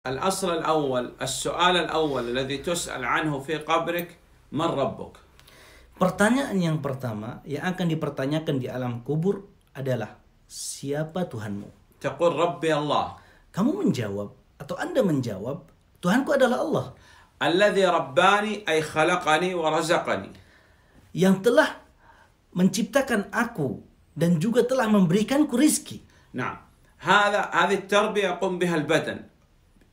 الأصل الأول السؤال الأول الذي تسأل عنه في قبرك من ربك Pertanyaan yang pertama yang akan dipertanyakan di alam kubur adalah siapa Tuhanmu? تقول ربي الله. Kamu menjawab atau Anda menjawab Tuhanku adalah Allah. الذي رباني أي خلقني ورزقني. Yang telah menciptakan aku dan juga telah memberikanku rizki. Nah, هذا هذه التربية يقوم بها البدن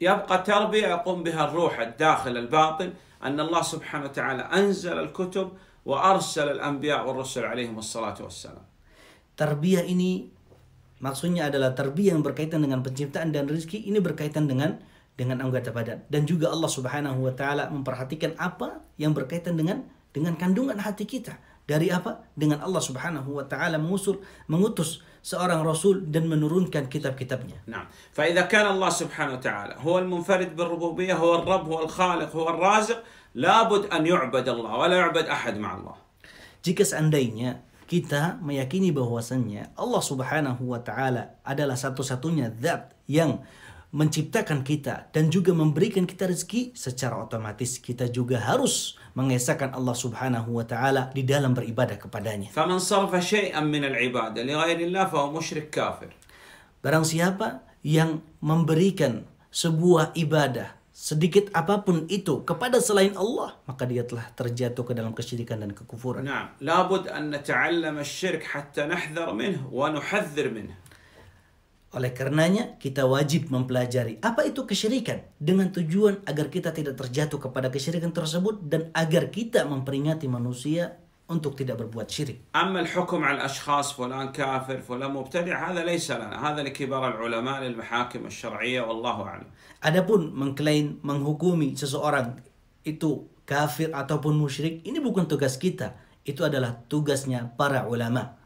يبقى تربية يقوم بها الروح الداخل الباطن أن الله سبحانه وتعالى أنزل الكتب وأرسل الأنبياء والرسل عليهم الصلاة والسلام تربية ini maksudnya adalah terbiah yang berkaitan dengan penciptaan dan rezeki ini berkaitan dengan dengan anggota badan dan juga Allah Subhanahu wa taala memperhatikan apa yang berkaitan dengan dengan kandungan hati kita dari apa? Dengan Allah Subhanahu wa taala mengusul, mengutus seorang rasul dan menurunkan kitab-kitabnya. Nah, fa Allah Subhanahu al-munfarid bil rububiyyah huwa ar-rabb huwa al-khaliq huwa ar-raziq, la bud an yu'bad Allah wa la yu'bad ahad ma Allah. Jika seandainya kita meyakini bahwasannya Allah Subhanahu wa taala adalah satu-satunya zat yang menciptakan kita dan juga memberikan kita rezeki secara otomatis kita juga harus mengesahkan Allah Subhanahu wa taala di dalam beribadah kepadanya. Faman sarfa syai'an min al-ibadah li ghairillah fa musyrik kafir. Barang siapa yang memberikan sebuah ibadah sedikit apapun itu kepada selain Allah maka dia telah terjatuh ke dalam kesyirikan dan kekufuran. Nah, labud an nata'allama asy-syirk hatta nahdhar minhu wa nuhadhdhir minhu. Oleh karenanya, kita wajib mempelajari apa itu kesyirikan dengan tujuan agar kita tidak terjatuh kepada kesyirikan tersebut dan agar kita memperingati manusia untuk tidak berbuat syirik. fulan kafir fulan mubtadi hadha laysa lana hadha li kibar al ulama lil mahakim al syar'iyyah wallahu a'lam. Adapun mengklaim menghukumi seseorang itu kafir ataupun musyrik ini bukan tugas kita. Itu adalah tugasnya para ulama.